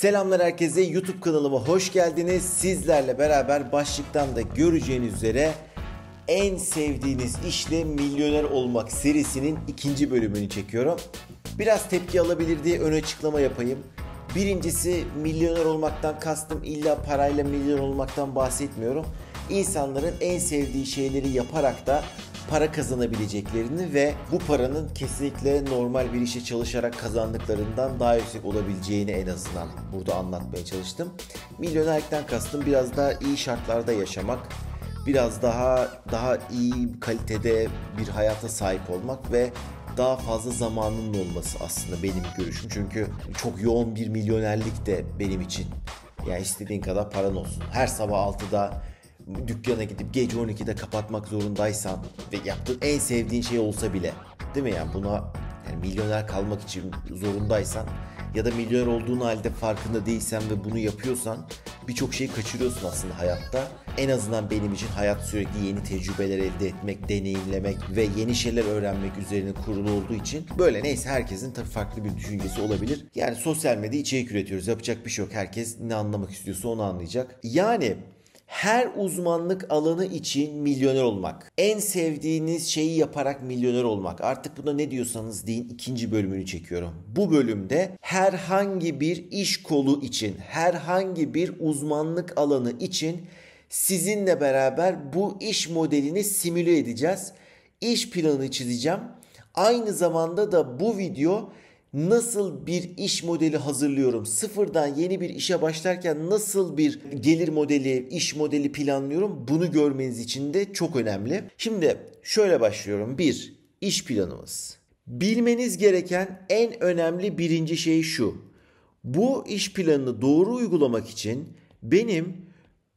Selamlar herkese YouTube kanalıma hoş geldiniz. Sizlerle beraber başlıktan da göreceğiniz üzere en sevdiğiniz işle milyoner olmak serisinin ikinci bölümünü çekiyorum. Biraz tepki alabilir diye ön açıklama yapayım. Birincisi milyoner olmaktan kastım illa parayla milyoner olmaktan bahsetmiyorum. İnsanların en sevdiği şeyleri yaparak da para kazanabileceklerini ve bu paranın kesinlikle normal bir işe çalışarak kazandıklarından daha yüksek olabileceğini en azından burada anlatmaya çalıştım. Milyonerlikten kastım biraz daha iyi şartlarda yaşamak, biraz daha daha iyi kalitede bir hayata sahip olmak ve daha fazla zamanının olması aslında benim görüşüm. Çünkü çok yoğun bir milyonerlik de benim için. Yani istediğin kadar paran olsun. Her sabah 6'da dükkana gidip gece 12'de kapatmak zorundaysan ve yaptığın en sevdiğin şey olsa bile değil mi yani buna yani milyoner kalmak için zorundaysan ya da milyoner olduğun halde farkında değilsen ve bunu yapıyorsan birçok şeyi kaçırıyorsun aslında hayatta. En azından benim için hayat sürekli yeni tecrübeler elde etmek, deneyimlemek ve yeni şeyler öğrenmek üzerine kurulu olduğu için böyle neyse herkesin tabii farklı bir düşüncesi olabilir. Yani sosyal medya içerik üretiyoruz. Yapacak bir şey yok. Herkes ne anlamak istiyorsa onu anlayacak. Yani her uzmanlık alanı için milyoner olmak. En sevdiğiniz şeyi yaparak milyoner olmak. Artık buna ne diyorsanız deyin ikinci bölümünü çekiyorum. Bu bölümde herhangi bir iş kolu için, herhangi bir uzmanlık alanı için sizinle beraber bu iş modelini simüle edeceğiz. İş planını çizeceğim. Aynı zamanda da bu video nasıl bir iş modeli hazırlıyorum? Sıfırdan yeni bir işe başlarken nasıl bir gelir modeli, iş modeli planlıyorum? Bunu görmeniz için de çok önemli. Şimdi şöyle başlıyorum. Bir, iş planımız. Bilmeniz gereken en önemli birinci şey şu. Bu iş planını doğru uygulamak için benim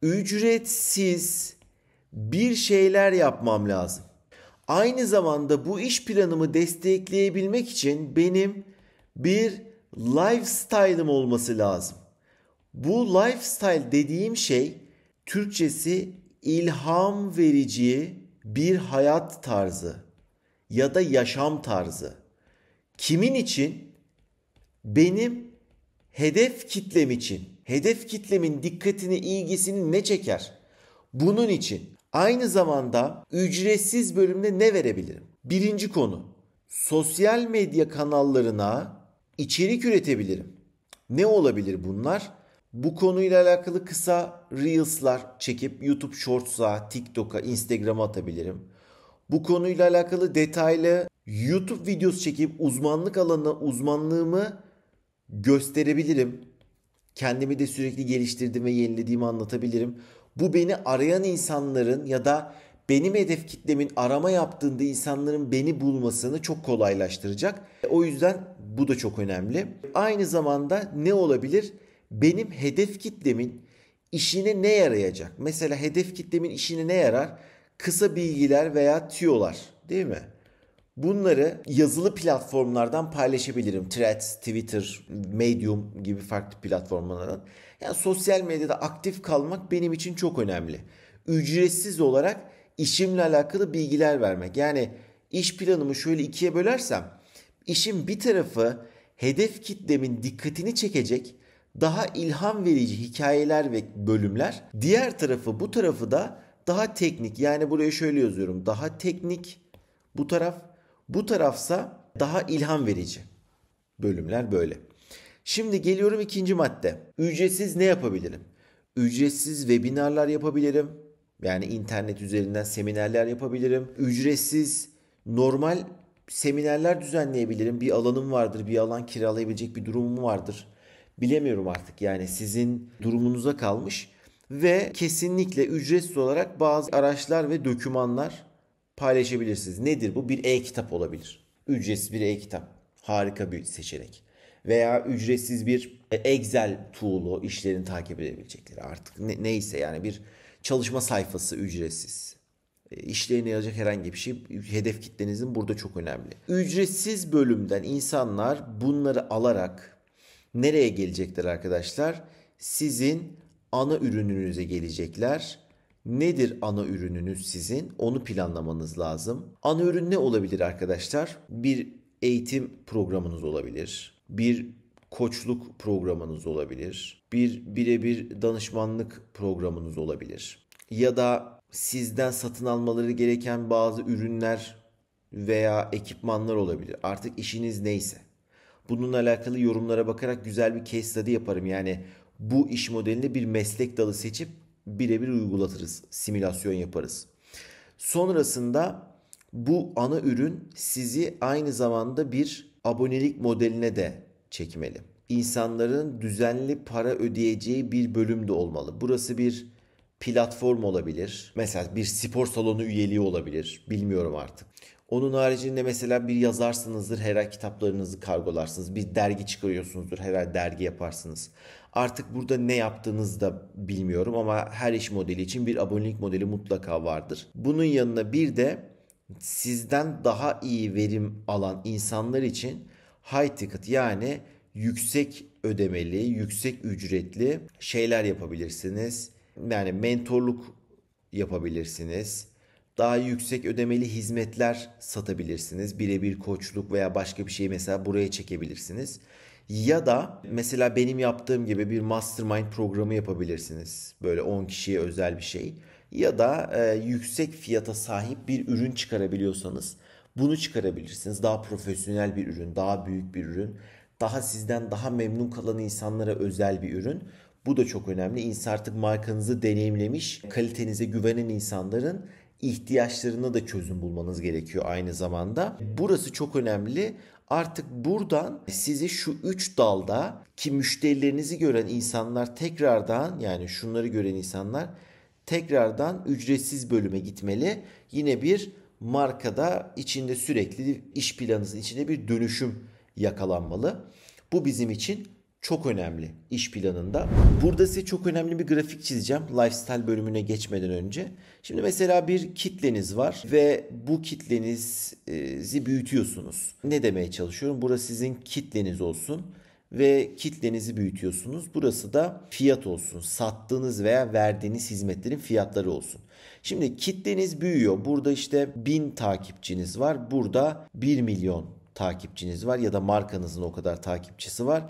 ücretsiz bir şeyler yapmam lazım. Aynı zamanda bu iş planımı destekleyebilmek için benim bir lifestyle'ım olması lazım. Bu lifestyle dediğim şey Türkçesi ilham verici bir hayat tarzı ya da yaşam tarzı. Kimin için? Benim hedef kitlem için. Hedef kitlemin dikkatini, ilgisini ne çeker? Bunun için aynı zamanda ücretsiz bölümde ne verebilirim? Birinci konu sosyal medya kanallarına içerik üretebilirim. Ne olabilir bunlar? Bu konuyla alakalı kısa reels'lar çekip YouTube Shorts'a, TikTok'a, Instagram'a atabilirim. Bu konuyla alakalı detaylı YouTube videosu çekip uzmanlık alanına uzmanlığımı gösterebilirim. Kendimi de sürekli geliştirdiğimi, yenilediğimi anlatabilirim. Bu beni arayan insanların ya da benim hedef kitlemin arama yaptığında insanların beni bulmasını çok kolaylaştıracak. O yüzden bu da çok önemli. Aynı zamanda ne olabilir? Benim hedef kitlemin işine ne yarayacak? Mesela hedef kitlemin işine ne yarar? Kısa bilgiler veya tüyolar, değil mi? Bunları yazılı platformlardan paylaşabilirim. Threads, Twitter, Medium gibi farklı platformlardan. Yani sosyal medyada aktif kalmak benim için çok önemli. Ücretsiz olarak işimle alakalı bilgiler vermek. Yani iş planımı şöyle ikiye bölersem işin bir tarafı hedef kitlemin dikkatini çekecek daha ilham verici hikayeler ve bölümler. Diğer tarafı bu tarafı da daha teknik yani buraya şöyle yazıyorum daha teknik bu taraf bu tarafsa daha ilham verici bölümler böyle. Şimdi geliyorum ikinci madde. Ücretsiz ne yapabilirim? Ücretsiz webinarlar yapabilirim yani internet üzerinden seminerler yapabilirim. Ücretsiz normal seminerler düzenleyebilirim. Bir alanım vardır, bir alan kiralayabilecek bir durumum vardır. Bilemiyorum artık yani sizin durumunuza kalmış ve kesinlikle ücretsiz olarak bazı araçlar ve dokümanlar paylaşabilirsiniz. Nedir bu? Bir e-kitap olabilir. Ücretsiz bir e-kitap. Harika bir seçenek. Veya ücretsiz bir Excel tool'u işlerini takip edebilecekleri artık ne, neyse yani bir Çalışma sayfası ücretsiz. E, işlerine yarayacak herhangi bir şey hedef kitlenizin burada çok önemli. Ücretsiz bölümden insanlar bunları alarak nereye gelecekler arkadaşlar? Sizin ana ürününüze gelecekler. Nedir ana ürününüz sizin? Onu planlamanız lazım. Ana ürün ne olabilir arkadaşlar? Bir eğitim programınız olabilir. Bir koçluk programınız olabilir. Bir birebir danışmanlık programınız olabilir. Ya da sizden satın almaları gereken bazı ürünler veya ekipmanlar olabilir. Artık işiniz neyse. Bununla alakalı yorumlara bakarak güzel bir case study yaparım. Yani bu iş modelinde bir meslek dalı seçip birebir uygulatırız. Simülasyon yaparız. Sonrasında bu ana ürün sizi aynı zamanda bir abonelik modeline de çekmeli. İnsanların düzenli para ödeyeceği bir bölüm de olmalı. Burası bir platform olabilir. Mesela bir spor salonu üyeliği olabilir. Bilmiyorum artık. Onun haricinde mesela bir yazarsınızdır, her kitaplarınızı kargolarsınız. Bir dergi çıkarıyorsunuzdur, her dergi yaparsınız. Artık burada ne yaptığınızı da bilmiyorum ama her iş modeli için bir abonelik modeli mutlaka vardır. Bunun yanına bir de sizden daha iyi verim alan insanlar için high ticket yani yüksek ödemeli, yüksek ücretli şeyler yapabilirsiniz. Yani mentorluk yapabilirsiniz. Daha yüksek ödemeli hizmetler satabilirsiniz. Birebir koçluk veya başka bir şey mesela buraya çekebilirsiniz. Ya da mesela benim yaptığım gibi bir mastermind programı yapabilirsiniz. Böyle 10 kişiye özel bir şey. Ya da e, yüksek fiyata sahip bir ürün çıkarabiliyorsanız bunu çıkarabilirsiniz. Daha profesyonel bir ürün, daha büyük bir ürün, daha sizden daha memnun kalan insanlara özel bir ürün. Bu da çok önemli. İnsan artık markanızı deneyimlemiş, kalitenize güvenen insanların ihtiyaçlarına da çözüm bulmanız gerekiyor aynı zamanda. Burası çok önemli. Artık buradan sizi şu üç dalda ki müşterilerinizi gören insanlar tekrardan yani şunları gören insanlar tekrardan ücretsiz bölüme gitmeli. Yine bir markada içinde sürekli iş planınızın içinde bir dönüşüm yakalanmalı. Bu bizim için çok önemli iş planında. Burada size çok önemli bir grafik çizeceğim lifestyle bölümüne geçmeden önce. Şimdi mesela bir kitleniz var ve bu kitlenizi büyütüyorsunuz. Ne demeye çalışıyorum? Burası sizin kitleniz olsun ve kitlenizi büyütüyorsunuz. Burası da fiyat olsun. Sattığınız veya verdiğiniz hizmetlerin fiyatları olsun. Şimdi kitleniz büyüyor. Burada işte 1000 takipçiniz var. Burada 1 milyon takipçiniz var ya da markanızın o kadar takipçisi var.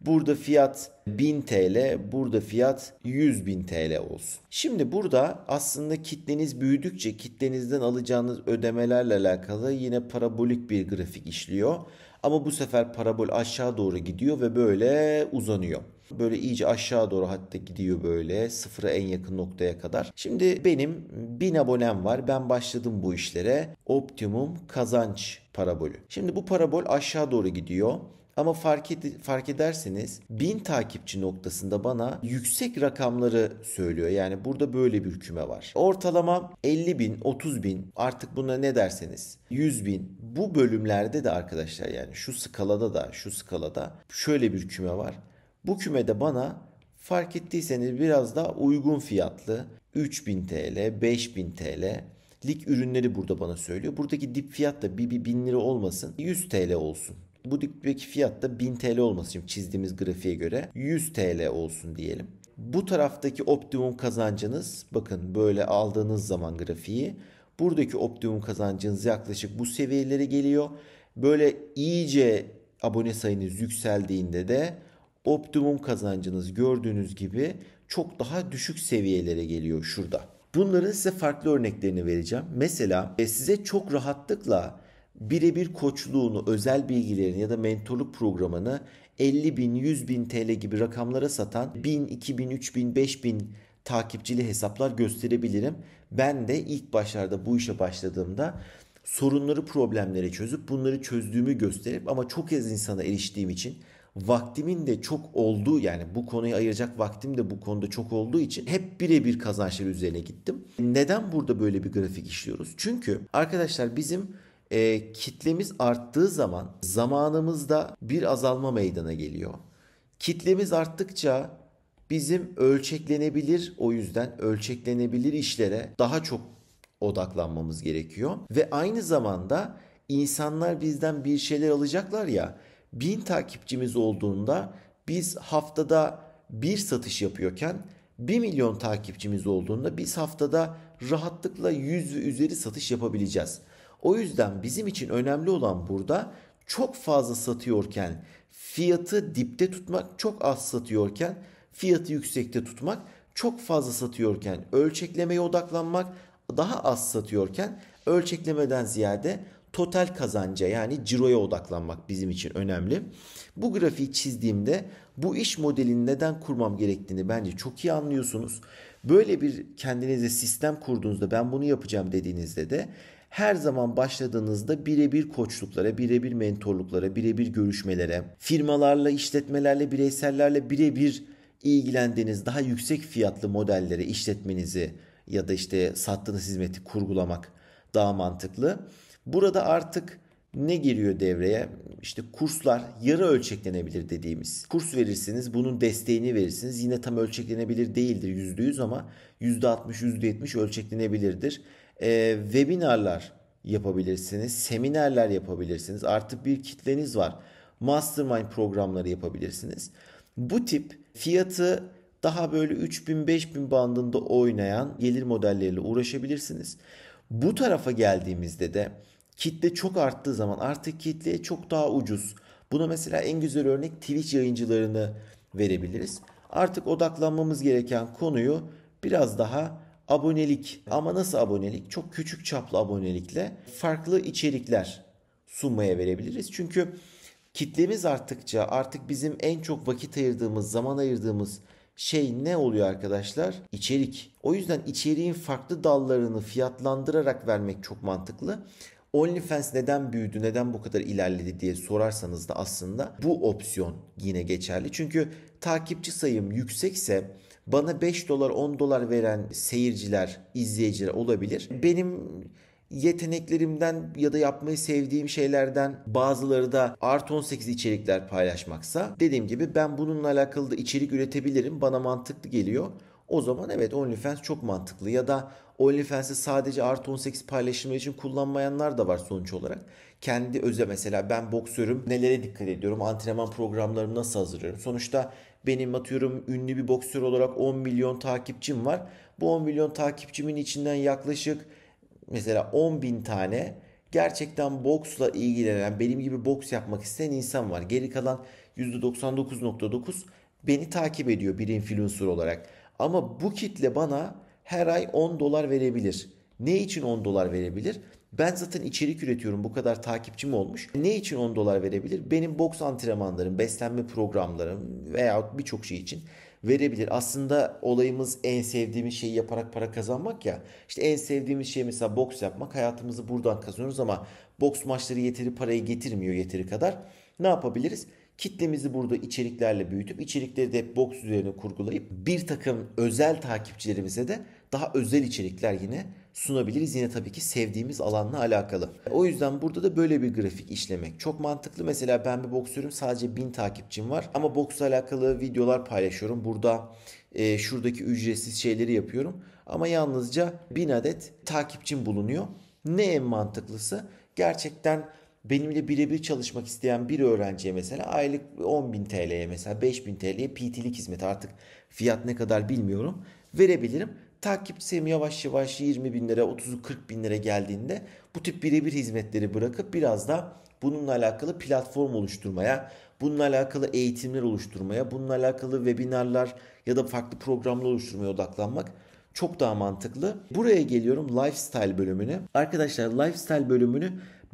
Burada fiyat 1000 TL, burada fiyat 100.000 TL olsun. Şimdi burada aslında kitleniz büyüdükçe kitlenizden alacağınız ödemelerle alakalı yine parabolik bir grafik işliyor. Ama bu sefer parabol aşağı doğru gidiyor ve böyle uzanıyor. Böyle iyice aşağı doğru hatta gidiyor böyle sıfıra en yakın noktaya kadar. Şimdi benim 1000 abonem var. Ben başladım bu işlere. Optimum kazanç parabolü. Şimdi bu parabol aşağı doğru gidiyor. Ama fark, ed- fark ederseniz 1000 takipçi noktasında bana yüksek rakamları söylüyor. Yani burada böyle bir küme var. Ortalama 50 bin, 30 bin artık buna ne derseniz 100 bin. Bu bölümlerde de arkadaşlar yani şu skalada da şu skalada şöyle bir küme var. Bu kümede bana fark ettiyseniz biraz da uygun fiyatlı 3000 TL, 5000 TL lik ürünleri burada bana söylüyor. Buradaki dip fiyat da bir, bir 1000 lira olmasın. 100 TL olsun. Bu dipteki fiyat da 1000 TL olmasın şimdi çizdiğimiz grafiğe göre. 100 TL olsun diyelim. Bu taraftaki optimum kazancınız bakın böyle aldığınız zaman grafiği buradaki optimum kazancınız yaklaşık bu seviyelere geliyor. Böyle iyice abone sayınız yükseldiğinde de optimum kazancınız gördüğünüz gibi çok daha düşük seviyelere geliyor şurada. Bunların size farklı örneklerini vereceğim. Mesela e, size çok rahatlıkla birebir koçluğunu, özel bilgilerini ya da mentorluk programını 50 bin, 100 bin TL gibi rakamlara satan 1000, 2000, 3000, 5000 takipçili hesaplar gösterebilirim. Ben de ilk başlarda bu işe başladığımda sorunları problemlere çözüp bunları çözdüğümü gösterip ama çok az insana eriştiğim için vaktimin de çok olduğu yani bu konuyu ayıracak vaktim de bu konuda çok olduğu için hep birebir kazançları üzerine gittim. Neden burada böyle bir grafik işliyoruz? Çünkü arkadaşlar bizim e, kitlemiz arttığı zaman zamanımızda bir azalma meydana geliyor. Kitlemiz arttıkça bizim ölçeklenebilir o yüzden ölçeklenebilir işlere daha çok odaklanmamız gerekiyor ve aynı zamanda insanlar bizden bir şeyler alacaklar ya 1000 takipçimiz olduğunda biz haftada bir satış yapıyorken 1 milyon takipçimiz olduğunda biz haftada rahatlıkla 100 ve üzeri satış yapabileceğiz. O yüzden bizim için önemli olan burada çok fazla satıyorken fiyatı dipte tutmak, çok az satıyorken fiyatı yüksekte tutmak, çok fazla satıyorken ölçeklemeye odaklanmak, daha az satıyorken ölçeklemeden ziyade total kazanca yani ciroya odaklanmak bizim için önemli. Bu grafiği çizdiğimde bu iş modelini neden kurmam gerektiğini bence çok iyi anlıyorsunuz. Böyle bir kendinize sistem kurduğunuzda ben bunu yapacağım dediğinizde de her zaman başladığınızda birebir koçluklara, birebir mentorluklara, birebir görüşmelere, firmalarla, işletmelerle, bireysellerle birebir ilgilendiğiniz daha yüksek fiyatlı modellere işletmenizi ya da işte sattığınız hizmeti kurgulamak daha mantıklı. Burada artık ne giriyor devreye? İşte kurslar yarı ölçeklenebilir dediğimiz. Kurs verirsiniz, bunun desteğini verirsiniz. Yine tam ölçeklenebilir değildir %100 ama %60, %70 ölçeklenebilirdir. Ee, webinarlar yapabilirsiniz, seminerler yapabilirsiniz. Artık bir kitleniz var. Mastermind programları yapabilirsiniz. Bu tip fiyatı daha böyle 3000-5000 bandında oynayan gelir modelleriyle uğraşabilirsiniz. Bu tarafa geldiğimizde de Kitle çok arttığı zaman artık kitleye çok daha ucuz. Buna mesela en güzel örnek Twitch yayıncılarını verebiliriz. Artık odaklanmamız gereken konuyu biraz daha abonelik ama nasıl abonelik? Çok küçük çaplı abonelikle farklı içerikler sunmaya verebiliriz. Çünkü kitlemiz arttıkça artık bizim en çok vakit ayırdığımız, zaman ayırdığımız şey ne oluyor arkadaşlar? İçerik. O yüzden içeriğin farklı dallarını fiyatlandırarak vermek çok mantıklı. OnlyFans neden büyüdü, neden bu kadar ilerledi diye sorarsanız da aslında bu opsiyon yine geçerli. Çünkü takipçi sayım yüksekse bana 5 dolar 10 dolar veren seyirciler, izleyiciler olabilir. Benim yeteneklerimden ya da yapmayı sevdiğim şeylerden bazıları da artı 18 içerikler paylaşmaksa dediğim gibi ben bununla alakalı da içerik üretebilirim. Bana mantıklı geliyor. O zaman evet OnlyFans çok mantıklı ya da OnlyFans'i sadece artı 18 paylaşımı için kullanmayanlar da var sonuç olarak. Kendi öze mesela ben boksörüm nelere dikkat ediyorum, antrenman programlarımı nasıl hazırlıyorum. Sonuçta benim atıyorum ünlü bir boksör olarak 10 milyon takipçim var. Bu 10 milyon takipçimin içinden yaklaşık mesela 10 bin tane gerçekten boksla ilgilenen benim gibi boks yapmak isteyen insan var. Geri kalan %99.9 beni takip ediyor bir influencer olarak. Ama bu kitle bana her ay 10 dolar verebilir. Ne için 10 dolar verebilir? Ben zaten içerik üretiyorum bu kadar takipçim olmuş. Ne için 10 dolar verebilir? Benim boks antrenmanlarım, beslenme programlarım veya birçok şey için verebilir. Aslında olayımız en sevdiğimiz şeyi yaparak para kazanmak ya. İşte en sevdiğimiz şey mesela boks yapmak. Hayatımızı buradan kazanıyoruz ama boks maçları yeteri parayı getirmiyor yeteri kadar. Ne yapabiliriz? Kitlemizi burada içeriklerle büyütüp içerikleri de hep box üzerine kurgulayıp bir takım özel takipçilerimize de daha özel içerikler yine sunabiliriz. Yine tabii ki sevdiğimiz alanla alakalı. O yüzden burada da böyle bir grafik işlemek çok mantıklı. Mesela ben bir boksörüm sadece 1000 takipçim var ama boksla alakalı videolar paylaşıyorum. Burada e, şuradaki ücretsiz şeyleri yapıyorum ama yalnızca 1000 adet takipçim bulunuyor. Ne en mantıklısı? Gerçekten benimle birebir çalışmak isteyen bir öğrenciye mesela aylık 10.000 TL'ye mesela 5.000 TL'ye PT'lik hizmet artık fiyat ne kadar bilmiyorum verebilirim. Takipsem yavaş yavaş 20 bin lira 30'u 40 bin lira geldiğinde bu tip birebir hizmetleri bırakıp biraz da bununla alakalı platform oluşturmaya, bununla alakalı eğitimler oluşturmaya, bununla alakalı webinarlar ya da farklı programlar oluşturmaya odaklanmak çok daha mantıklı. Buraya geliyorum lifestyle bölümüne. Arkadaşlar lifestyle bölümünü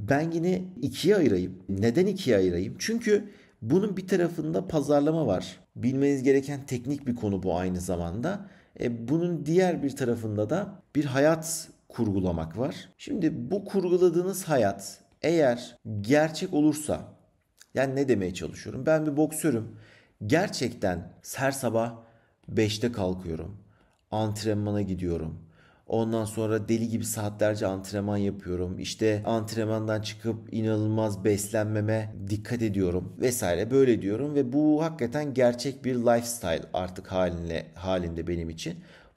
ben yine ikiye ayırayım. Neden ikiye ayırayım? Çünkü bunun bir tarafında pazarlama var. Bilmeniz gereken teknik bir konu bu aynı zamanda. E, bunun diğer bir tarafında da bir hayat kurgulamak var. Şimdi bu kurguladığınız hayat eğer gerçek olursa yani ne demeye çalışıyorum? Ben bir boksörüm. Gerçekten her sabah 5'te kalkıyorum. Antrenmana gidiyorum Ondan sonra deli gibi saatlerce antrenman yapıyorum. İşte antrenmandan çıkıp inanılmaz beslenmeme dikkat ediyorum vesaire böyle diyorum ve bu hakikaten gerçek bir lifestyle artık haline halinde benim için.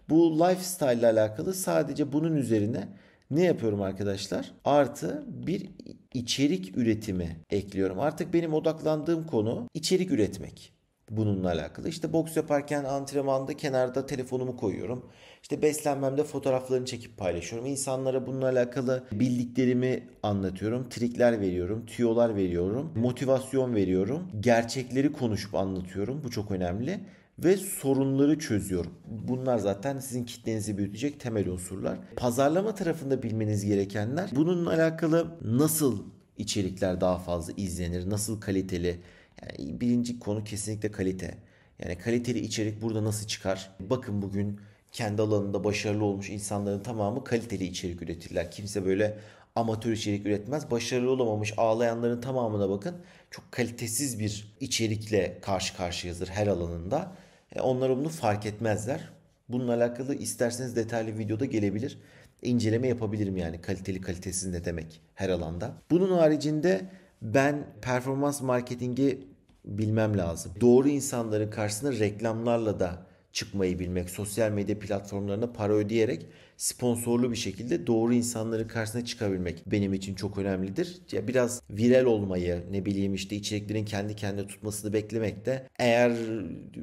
Bu lifestyle ile alakalı sadece bunun üzerine ne yapıyorum arkadaşlar? Artı bir içerik üretimi ekliyorum. Artık benim odaklandığım konu içerik üretmek bununla alakalı. İşte boks yaparken antrenmanda kenarda telefonumu koyuyorum. İşte beslenmemde fotoğraflarını çekip paylaşıyorum. İnsanlara bununla alakalı bildiklerimi anlatıyorum. Trikler veriyorum, tüyolar veriyorum, motivasyon veriyorum. Gerçekleri konuşup anlatıyorum. Bu çok önemli ve sorunları çözüyorum. Bunlar zaten sizin kitlenizi büyütecek temel unsurlar. Pazarlama tarafında bilmeniz gerekenler. Bununla alakalı nasıl içerikler daha fazla izlenir, nasıl kaliteli yani birinci konu kesinlikle kalite. Yani kaliteli içerik burada nasıl çıkar? Bakın bugün kendi alanında başarılı olmuş insanların tamamı kaliteli içerik üretirler. Kimse böyle amatör içerik üretmez. Başarılı olamamış ağlayanların tamamına bakın. Çok kalitesiz bir içerikle karşı karşıyazdır her alanında. E, onlar bunu fark etmezler. Bununla alakalı isterseniz detaylı videoda gelebilir. İnceleme yapabilirim yani kaliteli kalitesiz ne demek her alanda. Bunun haricinde ben performans marketingi bilmem lazım. Doğru insanların karşısına reklamlarla da çıkmayı bilmek, sosyal medya platformlarına para ödeyerek sponsorlu bir şekilde doğru insanların karşısına çıkabilmek benim için çok önemlidir. Ya biraz viral olmayı, ne bileyim işte içeriklerin kendi kendine tutmasını beklemek de eğer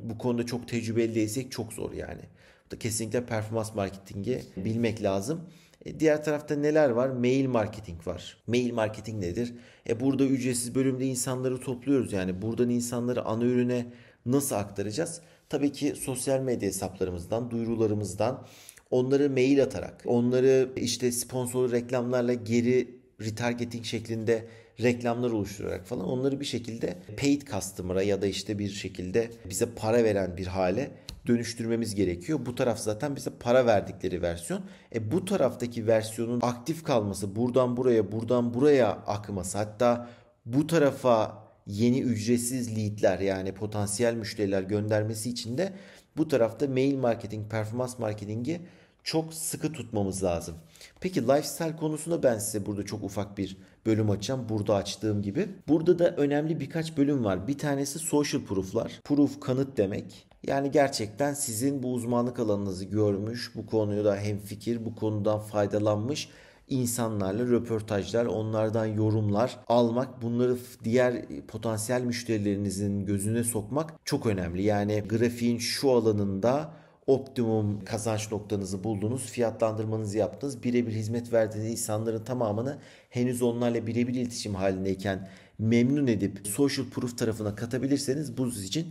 bu konuda çok tecrübeli değilsek çok zor yani. Bu da kesinlikle performans marketingi bilmek lazım. E, diğer tarafta neler var? Mail marketing var. Mail marketing nedir? E burada ücretsiz bölümde insanları topluyoruz. Yani buradan insanları ana ürüne nasıl aktaracağız? Tabii ki sosyal medya hesaplarımızdan, duyurularımızdan onları mail atarak, onları işte sponsorlu reklamlarla geri retargeting şeklinde reklamlar oluşturarak falan onları bir şekilde paid customer'a ya da işte bir şekilde bize para veren bir hale dönüştürmemiz gerekiyor. Bu taraf zaten bize para verdikleri versiyon. E bu taraftaki versiyonun aktif kalması, buradan buraya, buradan buraya akması hatta bu tarafa yeni ücretsiz leadler yani potansiyel müşteriler göndermesi için de bu tarafta mail marketing, performans marketingi çok sıkı tutmamız lazım. Peki lifestyle konusunda ben size burada çok ufak bir bölüm açacağım. Burada açtığım gibi. Burada da önemli birkaç bölüm var. Bir tanesi social proof'lar. Proof kanıt demek. Yani gerçekten sizin bu uzmanlık alanınızı görmüş, bu konuyu da hem fikir, bu konudan faydalanmış insanlarla röportajlar, onlardan yorumlar almak, bunları diğer potansiyel müşterilerinizin gözüne sokmak çok önemli. Yani grafiğin şu alanında optimum kazanç noktanızı buldunuz, fiyatlandırmanızı yaptınız, birebir hizmet verdiğiniz insanların tamamını henüz onlarla birebir iletişim halindeyken memnun edip social proof tarafına katabilirseniz bu siz için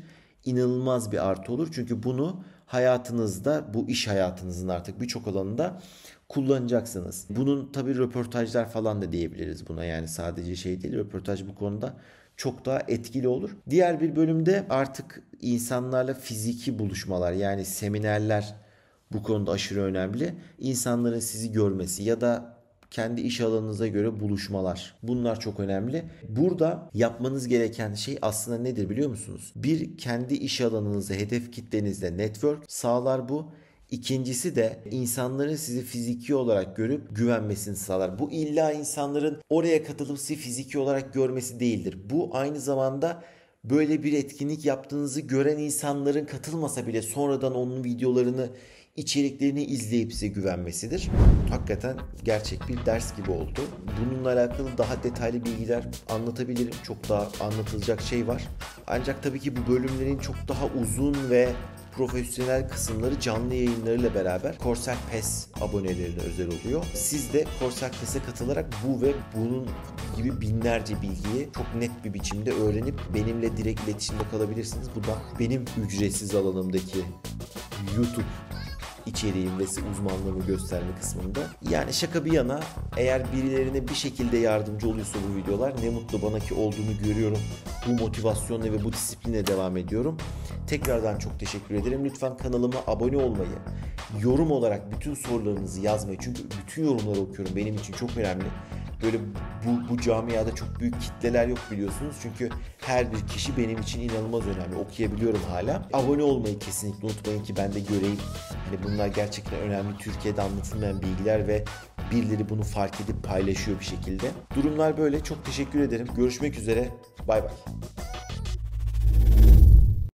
inanılmaz bir artı olur. Çünkü bunu hayatınızda, bu iş hayatınızın artık birçok alanında kullanacaksınız. Bunun tabii röportajlar falan da diyebiliriz buna yani sadece şey değil röportaj bu konuda çok daha etkili olur. Diğer bir bölümde artık insanlarla fiziki buluşmalar yani seminerler bu konuda aşırı önemli. İnsanların sizi görmesi ya da kendi iş alanınıza göre buluşmalar. Bunlar çok önemli. Burada yapmanız gereken şey aslında nedir biliyor musunuz? Bir kendi iş alanınızda hedef kitlenizle network sağlar bu. İkincisi de insanların sizi fiziki olarak görüp güvenmesini sağlar. Bu illa insanların oraya katılıp sizi fiziki olarak görmesi değildir. Bu aynı zamanda böyle bir etkinlik yaptığınızı gören insanların katılmasa bile sonradan onun videolarını içeriklerini izleyip size güvenmesidir. Hakikaten gerçek bir ders gibi oldu. Bununla alakalı daha detaylı bilgiler anlatabilirim. Çok daha anlatılacak şey var. Ancak tabii ki bu bölümlerin çok daha uzun ve profesyonel kısımları canlı yayınlarıyla beraber Corsair PES abonelerine özel oluyor. Siz de Corsair PES'e katılarak bu ve bunun gibi binlerce bilgiyi çok net bir biçimde öğrenip benimle direkt iletişimde kalabilirsiniz. Bu da benim ücretsiz alanımdaki YouTube içeriğim ve uzmanlığımı gösterme kısmında. Yani şaka bir yana eğer birilerine bir şekilde yardımcı oluyorsa bu videolar ne mutlu bana ki olduğunu görüyorum. Bu motivasyonla ve bu disiplinle devam ediyorum. Tekrardan çok teşekkür ederim. Lütfen kanalıma abone olmayı, yorum olarak bütün sorularınızı yazmayı çünkü bütün yorumları okuyorum benim için çok önemli böyle bu, bu camiada çok büyük kitleler yok biliyorsunuz. Çünkü her bir kişi benim için inanılmaz önemli. Okuyabiliyorum hala. Abone olmayı kesinlikle unutmayın ki ben de göreyim. Hani bunlar gerçekten önemli. Türkiye'de anlatılmayan bilgiler ve birileri bunu fark edip paylaşıyor bir şekilde. Durumlar böyle. Çok teşekkür ederim. Görüşmek üzere. Bay bay.